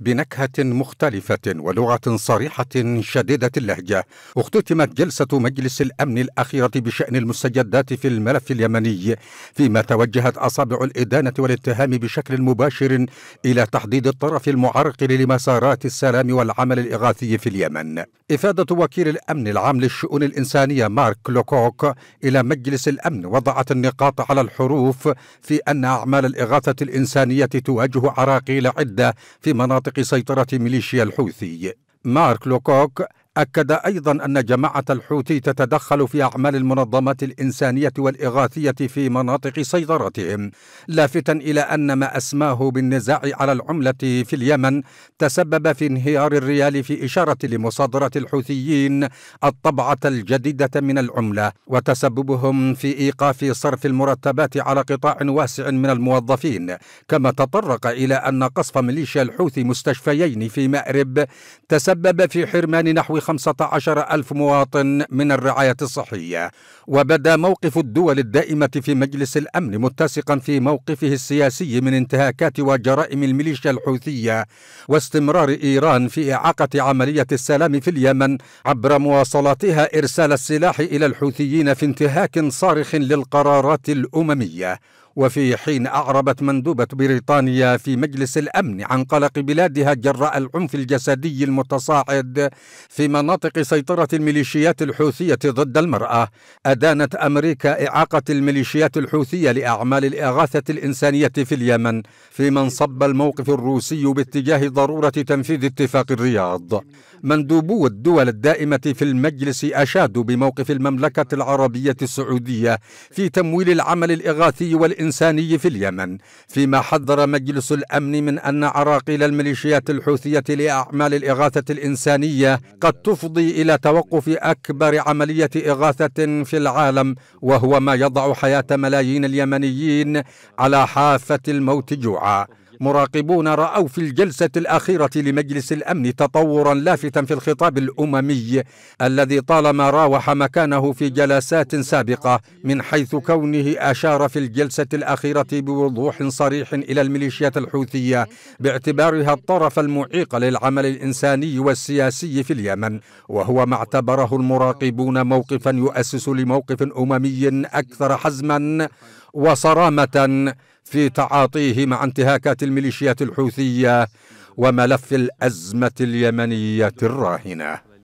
بنكهة مختلفة ولغة صريحة شديدة اللهجة اختتمت جلسة مجلس الأمن الأخيرة بشأن المستجدات في الملف اليمني فيما توجهت أصابع الإدانة والاتهام بشكل مباشر إلى تحديد الطرف المعرقل لمسارات السلام والعمل الإغاثي في اليمن إفادة وكيل الأمن العام للشؤون الإنسانية مارك لوكوك إلى مجلس الأمن وضعت النقاط على الحروف في أن أعمال الإغاثة الإنسانية تواجه عراقيل عدة في مناطق مناطق سيطرة ميليشيا الحوثي مارك لوكوك أكد أيضا أن جماعة الحوثي تتدخل في أعمال المنظمات الإنسانية والإغاثية في مناطق سيطرتهم لافتا إلى أن ما أسماه بالنزاع على العملة في اليمن تسبب في انهيار الريال في إشارة لمصادرة الحوثيين الطبعة الجديدة من العملة وتسببهم في إيقاف صرف المرتبات على قطاع واسع من الموظفين كما تطرق إلى أن قصف ميليشيا الحوثي مستشفيين في مأرب تسبب في حرمان نحو عشر ألف مواطن من الرعاية الصحية وبدا موقف الدول الدائمة في مجلس الأمن متسقا في موقفه السياسي من انتهاكات وجرائم الميليشيا الحوثية واستمرار إيران في إعاقة عملية السلام في اليمن عبر مواصلاتها إرسال السلاح إلى الحوثيين في انتهاك صارخ للقرارات الأممية وفي حين أعربت مندوبة بريطانيا في مجلس الأمن عن قلق بلادها جراء العنف الجسدي المتصاعد في مناطق سيطرة الميليشيات الحوثية ضد المرأة أدانت أمريكا إعاقة الميليشيات الحوثية لأعمال الإغاثة الإنسانية في اليمن في صب الموقف الروسي باتجاه ضرورة تنفيذ اتفاق الرياض مندوبو الدول الدائمة في المجلس أشادوا بموقف المملكة العربية السعودية في تمويل العمل الإغاثي والإنساني الإنساني في اليمن فيما حذر مجلس الأمن من أن عراقيل الميليشيات الحوثية لأعمال الإغاثة الإنسانية قد تفضي إلى توقف أكبر عملية إغاثة في العالم وهو ما يضع حياة ملايين اليمنيين على حافة الموت جوعا مراقبون رأوا في الجلسة الأخيرة لمجلس الأمن تطورا لافتا في الخطاب الأممي الذي طالما راوح مكانه في جلسات سابقة من حيث كونه أشار في الجلسة الأخيرة بوضوح صريح إلى الميليشيات الحوثية باعتبارها الطرف المعيق للعمل الإنساني والسياسي في اليمن وهو ما اعتبره المراقبون موقفا يؤسس لموقف أممي أكثر حزما وصرامة في تعاطيه مع انتهاكات الميليشيات الحوثيه وملف الازمه اليمنيه الراهنه